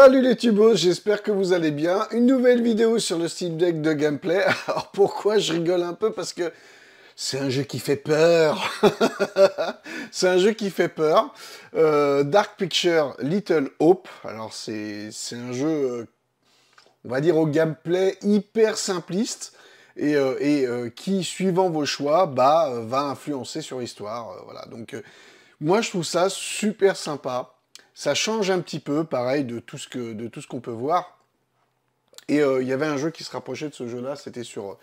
Salut les tubos, j'espère que vous allez bien. Une nouvelle vidéo sur le Steam Deck de gameplay. Alors pourquoi je rigole un peu Parce que c'est un jeu qui fait peur. c'est un jeu qui fait peur. Euh, Dark Picture Little Hope. Alors c'est un jeu, euh, on va dire, au gameplay hyper simpliste et, euh, qui, suivant vos choix, bah, va influencer sur l'histoire. voilà. Donc moi je trouve ça super sympa. Ça change un petit peu, pareil, de tout ce qu'on peut voir. Et euh, il y avait un jeu qui se rapprochait de ce jeu-là, c'était sur,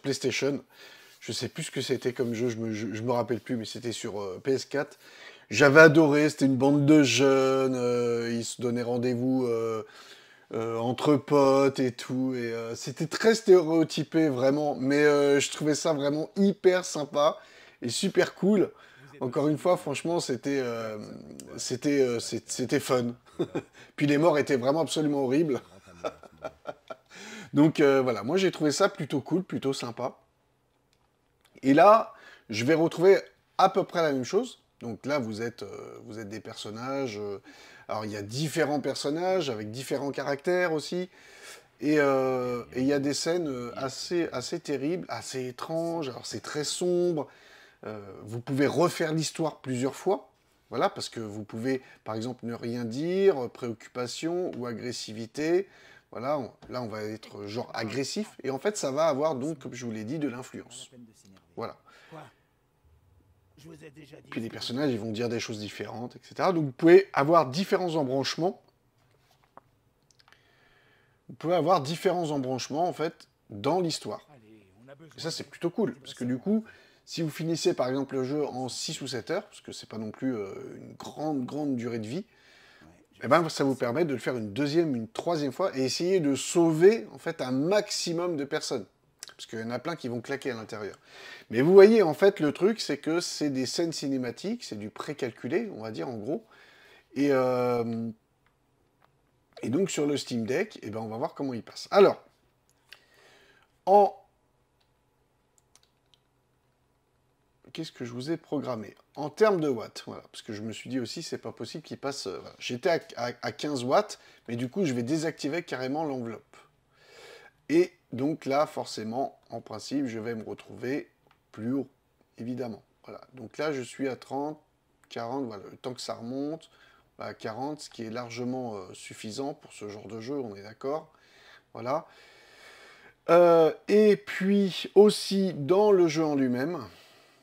PlayStation. Je sais plus ce que c'était comme jeu, je me, me rappelle plus, mais c'était sur euh, PS4. J'avais adoré, c'était une bande de jeunes, euh, ils se donnaient rendez-vous entre potes et tout. Et, c'était très stéréotypé, vraiment, mais je trouvais ça vraiment hyper sympa et super cool. Encore une fois, franchement, c'était euh, c'était euh, c'était fun. Puis les morts étaient vraiment absolument horribles. Donc euh, voilà, moi j'ai trouvé ça plutôt cool, plutôt sympa. Et là, je vais retrouver à peu près la même chose. Donc là, vous êtes, vous êtes des personnages. alors il y a différents personnages avec différents caractères aussi. Et il y a des scènes assez, assez terribles, assez étranges. Alors c'est très sombre, euh, vous pouvez refaire l'histoire plusieurs fois. Voilà, parce que vous pouvez, par exemple, ne rien dire, euh, préoccupation ou agressivité. Voilà, là, on va être genre agressif. Et en fait, ça va avoir donc, comme je vous l'ai dit, de l'influence. Voilà. Puis les personnages, ils vont dire des choses différentes, etc. Donc, vous pouvez avoir différents embranchements. Vous pouvez avoir différents embranchements, en fait, dans l'histoire. Et ça, c'est plutôt cool, parce que du coup, si vous finissez par exemple le jeu en 6 ou 7 heures, parce que c'est pas non plus euh, une grande, grande durée de vie, eh ben, ça vous permet de le faire une deuxième, une troisième fois et essayer de sauver en fait un maximum de personnes. Parce qu'il y en a plein qui vont claquer à l'intérieur. Mais vous voyez, en fait, le truc, c'est que c'est des scènes cinématiques, c'est du précalculé, on va dire en gros. Et, euh, et donc sur le Steam Deck, eh ben, on va voir comment il passe. Alors, en qu'est-ce que je vous ai programmé En termes de watts, voilà, parce que je me suis dit aussi, c'est pas possible qu'il passe... Euh, J'étais à, 15 watts, mais du coup, je vais désactiver carrément l'enveloppe. Et donc là, forcément, en principe, je vais me retrouver plus haut, évidemment. Voilà, donc là, je suis à 30, 40, voilà, le temps que ça remonte, bah, à 40, ce qui est largement euh, suffisant pour ce genre de jeu, on est d'accord. Voilà. Euh, et puis aussi dans le jeu en lui-même,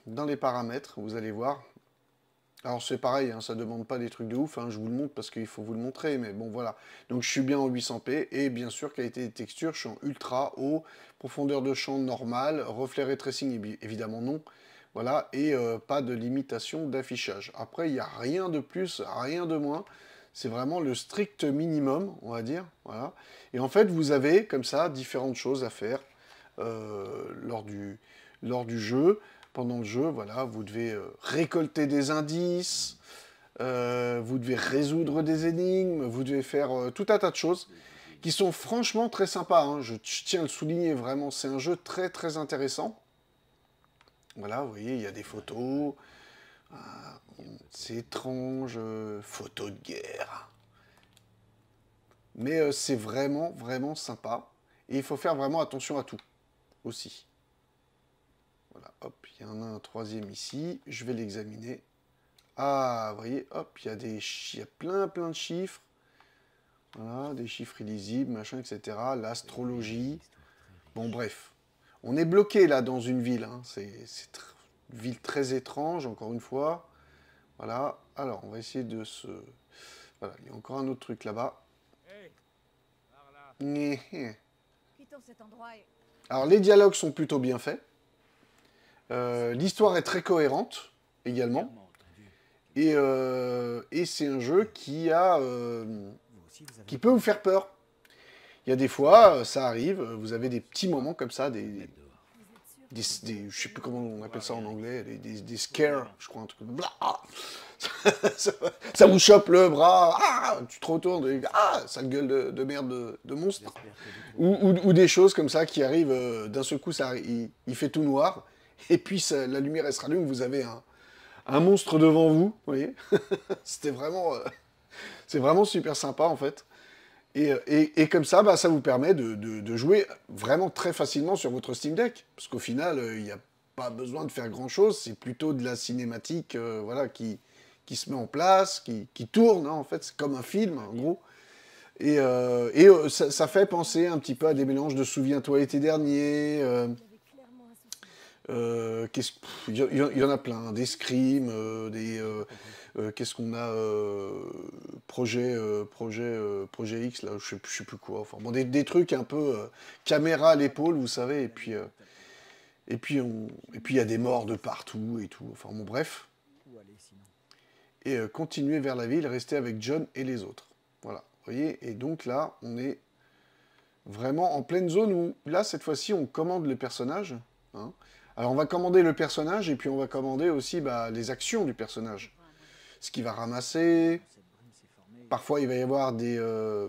dans les paramètres, vous allez voir. Alors c'est pareil, hein, ça ne demande pas des trucs de ouf, hein, je vous le montre parce qu'il faut vous le montrer, mais bon voilà. Donc je suis bien en 800p et bien sûr qualité des textures, je suis en ultra haut, profondeur de champ normale, reflet tracing, évidemment non, voilà, et euh, pas de limitation d'affichage. Après il n'y a rien de plus, rien de moins, c'est vraiment le strict minimum, on va dire, voilà. Et en fait vous avez comme ça différentes choses à faire euh, lors, du, lors du jeu pendant le jeu, voilà, vous devez euh, récolter des indices, euh, vous devez résoudre des énigmes, vous devez faire euh, tout un tas de choses qui sont franchement très sympas. Hein. Je, je, tiens à le souligner vraiment, c'est un jeu très très intéressant. Voilà, vous voyez, il y a des photos, c'est étrange, photos de guerre. Mais c'est vraiment vraiment sympa et il faut faire vraiment attention à tout aussi hop, il y en a un troisième ici, je vais l'examiner. Ah, vous voyez, hop, il y, a des y plein plein de chiffres. Voilà, des chiffres illisibles, machin, etc. L'astrologie. Bon, bref. On est bloqué là dans une ville. Hein. C'est une ville très étrange, encore une fois. Voilà. Alors, on va essayer de se... Voilà, il y a encore un autre truc là-bas. Alors, les dialogues sont plutôt bien faits. Euh, l'histoire est très cohérente également. Et, euh, c'est un jeu qui a euh, qui peut vous faire peur. Il y a des fois, ça arrive, vous avez des petits moments comme ça, des, je sais plus comment on appelle ça en anglais, des, des, scares, je crois, un truc ah ça, vous chope le bras, ah, tu te retournes, et, ah, sale gueule de, merde de, monstre. Ou, des choses comme ça qui arrivent, d'un seul coup, ça, il, fait tout noir, et puis la lumière elle se rallume, vous avez un, monstre devant vous, vous voyez C'était vraiment, euh, c'est vraiment super sympa en fait. Et, euh, comme ça, bah, ça vous permet de, jouer vraiment très facilement sur votre Steam Deck, parce qu'au final, euh, il n'y a pas besoin de faire grand chose, c'est plutôt de la cinématique, voilà, qui, qui se met en place, qui, tourne, hein, en fait, c'est comme un film, en gros. Et, ça, fait penser un petit peu à des mélanges de Souviens-toi l'été dernier, il y, en a plein, hein. des scrims, euh, des. Euh, euh, qu'est-ce qu'on a Projet, projet, projet X, là, je sais, sais plus quoi. Enfin, bon, des, trucs un peu caméra à l'épaule, vous savez, et puis. et puis et puis il y a des morts de partout et tout. Enfin bon, bref. Et continuer vers la ville, rester avec John et les autres. Voilà. Vous voyez. Et donc là, on est vraiment en pleine zone où là cette fois-ci on commande les personnages. Hein. Alors on va commander le personnage et puis on va commander aussi bah, les actions du personnage. Ce qu'il va ramasser. Parfois il va y avoir euh,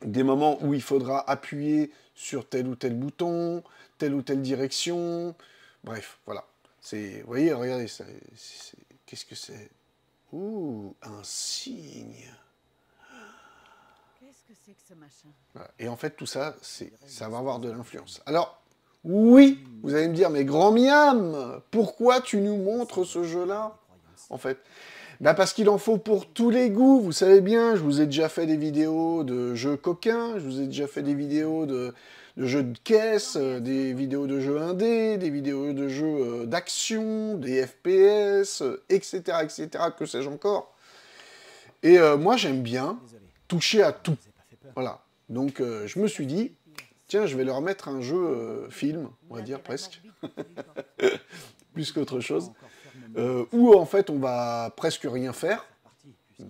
des, moments où il faudra appuyer sur tel ou tel bouton, telle ou telle direction. Bref, voilà. Vous voyez, regardez, qu'est-ce que c'est Ouh, un signe. que que ce machin Et en fait, tout ça, ça va avoir de l'influence. Alors, oui, vous allez me dire, mais grand miam, pourquoi tu nous montres ce jeu-là En fait, bah, parce qu'il en faut pour tous les goûts, vous savez bien, je vous ai déjà fait des vidéos de jeux coquins, je vous ai déjà fait des vidéos de, jeux de caisse, euh, des vidéos de jeux indés, des vidéos de jeux euh, d'action, des FPS, etc., etc., que sais-je encore. Et euh, moi, j'aime bien toucher à tout. Voilà. Donc, je me suis dit, tiens, je vais leur mettre un jeu euh, film, on va dire presque, hein. plus qu'autre chose, euh, où en fait on va presque rien faire,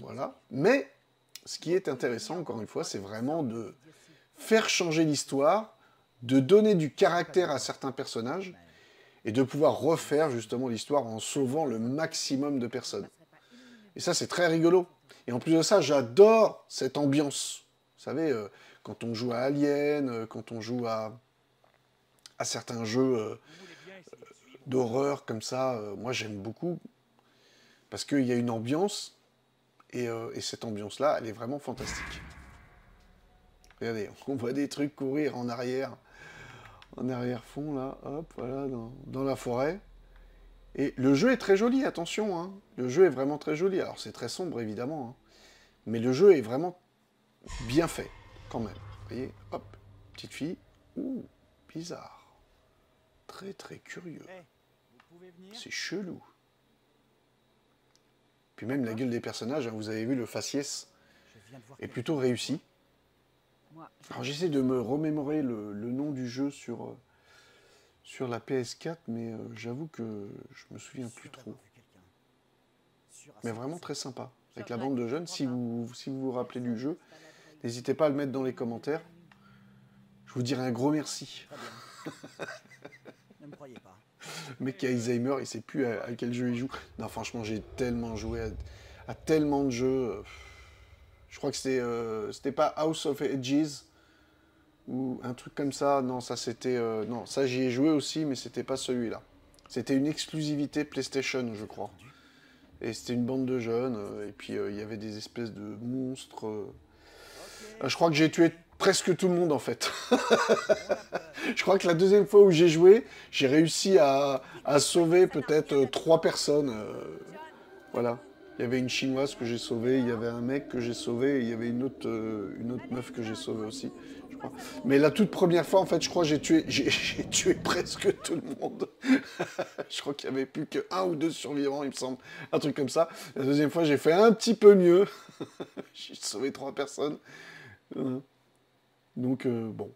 voilà. Mais ce qui est intéressant, encore une fois, c'est vraiment de faire changer l'histoire, de donner du caractère à certains personnages et de pouvoir refaire justement l'histoire en sauvant le maximum de personnes. Et ça, c'est très rigolo. Et en plus de ça, j'adore cette ambiance. Vous savez, euh, quand on joue à Alien, euh, quand on joue à, certains jeux euh, d'horreur comme ça, euh, moi j'aime beaucoup parce qu'il y a une ambiance et, cette ambiance-là, elle est vraiment fantastique. Regardez, on voit des trucs courir en arrière, en arrière-fond là, hop, voilà, dans, la forêt. Et le jeu est très joli, attention, hein. le jeu est vraiment très joli. Alors c'est très sombre évidemment, hein. mais le jeu est vraiment bien fait quand même. Vous voyez, hop, petite fille. Ouh, bizarre. Très très curieux. Eh, C'est chelou. Puis même la gueule des personnages, hein, vous avez vu le faciès est plutôt réussi. Alors j'essaie de me remémorer le, nom du jeu sur, euh, sur la PS4, mais euh, j'avoue que je me souviens plus trop. Mais vraiment très sympa. Avec la bande de jeunes, si si vous, vous rappelez du jeu, N'hésitez pas à le mettre dans les commentaires. Je vous dirai un gros merci. ne me croyez pas. Le mec qui a Alzheimer, il sait plus à, quel jeu il joue. Non, franchement, j'ai tellement joué à, tellement de jeux. Je crois que c'était euh, pas House of Edges ou un truc comme ça. Non, ça c'était euh, non, ça j'y ai joué aussi, mais c'était pas celui-là. C'était une exclusivité PlayStation, je crois. Et c'était une bande de jeunes. Euh, et puis il y avait des espèces de monstres. Euh, je crois que j'ai tué presque tout le monde en fait. je crois que la deuxième fois où j'ai joué, j'ai réussi à, sauver peut-être euh, trois personnes. Euh, voilà. Il y avait une chinoise que j'ai sauvée, il y avait un mec que j'ai sauvé, il y avait une autre, une autre meuf que j'ai sauvée aussi. Mais la toute première fois, en fait, je crois que j'ai tué, j'ai tué presque tout le monde. je crois qu'il n'y avait plus qu'un ou deux survivants, il me semble. Un truc comme ça. La deuxième fois, j'ai fait un petit peu mieux. j'ai sauvé trois personnes. Euh, donc, euh, bon.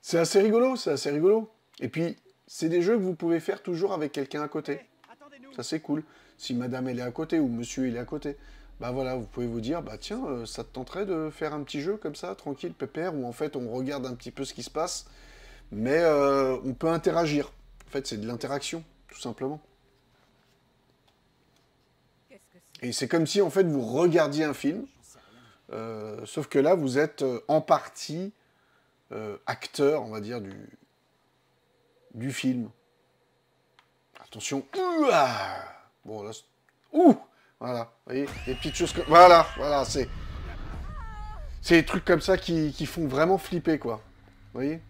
C'est assez rigolo, c'est assez rigolo. Et puis, c'est des jeux que vous pouvez faire toujours avec quelqu'un à côté. Ça, c'est cool. Si madame, elle est à côté ou monsieur, il est à côté. Bah voilà, vous pouvez vous dire, bah tiens, euh, ça te tenterait de faire un petit jeu comme ça, tranquille, pépère, où en fait, on regarde un petit peu ce qui se passe, mais on peut interagir. En fait, c'est de l'interaction, tout simplement. Et c'est comme si, en fait, vous regardiez un film, euh, sauf que là, vous êtes euh, en partie euh, acteur, on va dire, du, du film. Attention. bon, Voilà, vous voyez, des petites choses comme... Voilà, voilà, c'est... C'est des trucs comme ça qui, font vraiment flipper, quoi. Vous voyez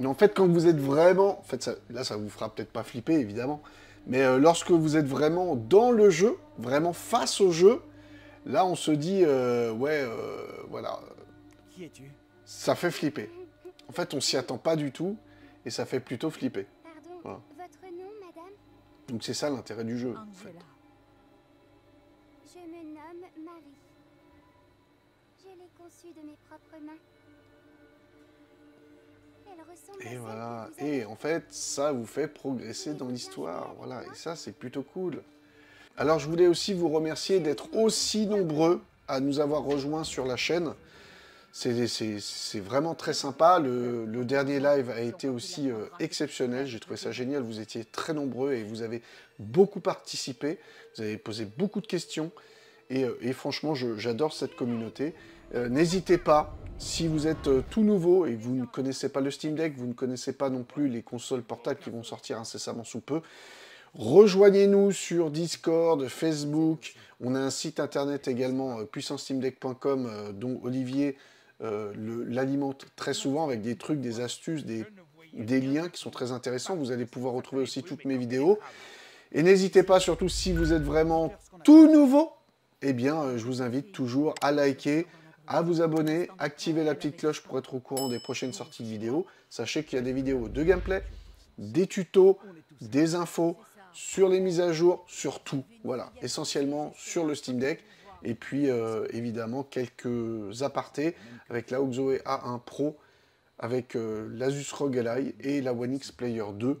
mais en fait, quand vous êtes vraiment... En fait, ça, là, ça vous fera peut-être pas flipper, évidemment. Mais lorsque vous êtes vraiment dans le jeu, vraiment face au jeu, Là, on se dit, euh, ouais, euh, voilà. Qui es-tu Ça fait flipper. En fait, on s'y attend pas du tout et ça fait plutôt flipper. votre nom, madame Donc c'est ça l'intérêt du jeu. En fait. Je me Marie. Je de mes propres mains. Et voilà, et en fait, ça vous fait progresser dans l'histoire, voilà, et ça c'est plutôt cool. Alors je voulais aussi vous remercier d'être aussi nombreux à nous avoir rejoints sur la chaîne. C'est vraiment très sympa. Le, dernier live a été aussi euh, exceptionnel. J'ai trouvé ça génial. Vous étiez très nombreux et vous avez beaucoup participé. Vous avez posé beaucoup de questions. Et, euh, franchement, j'adore cette communauté. Euh, n'hésitez pas, si vous êtes tout nouveau et que vous ne connaissez pas le Steam Deck, vous ne connaissez pas non plus les consoles portables qui vont sortir incessamment sous peu, Rejoignez-nous sur Discord, Facebook. On a un site internet également, euh, teamdeck.com euh, dont Olivier euh, l'alimente très souvent avec des trucs, des astuces, des, des liens qui sont très intéressants. Vous allez pouvoir retrouver aussi toutes mes vidéos. Et n'hésitez pas, surtout si vous êtes vraiment tout nouveau, eh bien, je vous invite toujours à liker, à vous abonner, activer la petite cloche pour être au courant des prochaines sorties de vidéos. Sachez qu'il y a des vidéos de gameplay, des tutos, des infos, sur les mises à jour, sur tout. Voilà, essentiellement sur le Steam Deck. Et puis, euh, évidemment, quelques apartés avec la Oxoe A1 Pro, avec euh, l'Asus ROG Ally et la One X Player 2.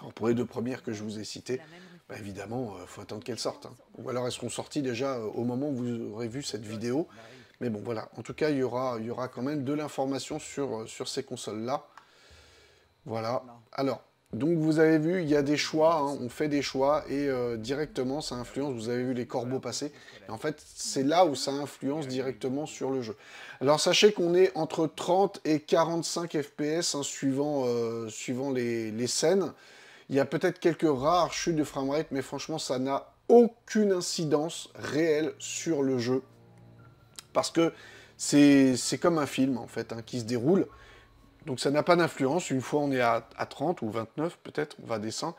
Alors, pour les deux premières que je vous ai citées, bah, évidemment, il euh, faut attendre qu'elles sortent. Hein. Ou alors, elles seront sorties déjà au moment où vous aurez vu cette vidéo. Mais bon, voilà. En tout cas, il y aura, y aura quand même de l'information sur, sur ces consoles-là. Voilà. Alors, donc vous avez vu, il y a des choix, hein. on fait des choix et euh, directement ça influence, vous avez vu les corbeaux passer, en fait c'est là où ça influence directement sur le jeu. Alors sachez qu'on est entre 30 et 45 FPS hein, suivant, euh, suivant les, scènes. Il y a peut-être quelques rares chutes de framerate, mais franchement ça n'a aucune incidence réelle sur le jeu. Parce que c'est comme un film en fait hein, qui se déroule. Donc ça n'a pas d'influence. Une fois on est à, 30 ou 29 peut-être, on va descendre.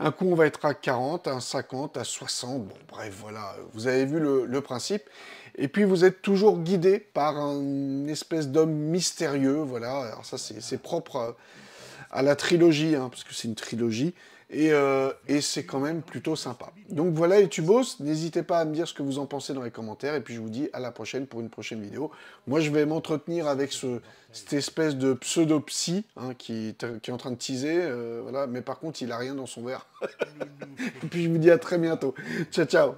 Un coup on va être à 40, à 50, à 60. Bon bref voilà, vous avez vu le, principe. Et puis vous êtes toujours guidé par une espèce d'homme mystérieux. Voilà, alors ça c'est propre euh, à, la trilogie, hein, parce que c'est une trilogie. Euh, et, c'est quand même plutôt sympa. Donc voilà les tubos, n'hésitez pas à me dire ce que vous en pensez dans les commentaires, et puis je vous dis à la prochaine pour une prochaine vidéo. Moi je vais m'entretenir avec cette espèce de pseudo-psy hein, qui, est en train de teaser, euh, voilà. mais par contre il n'a rien dans son verre. et puis je vous dis à très bientôt. Ciao ciao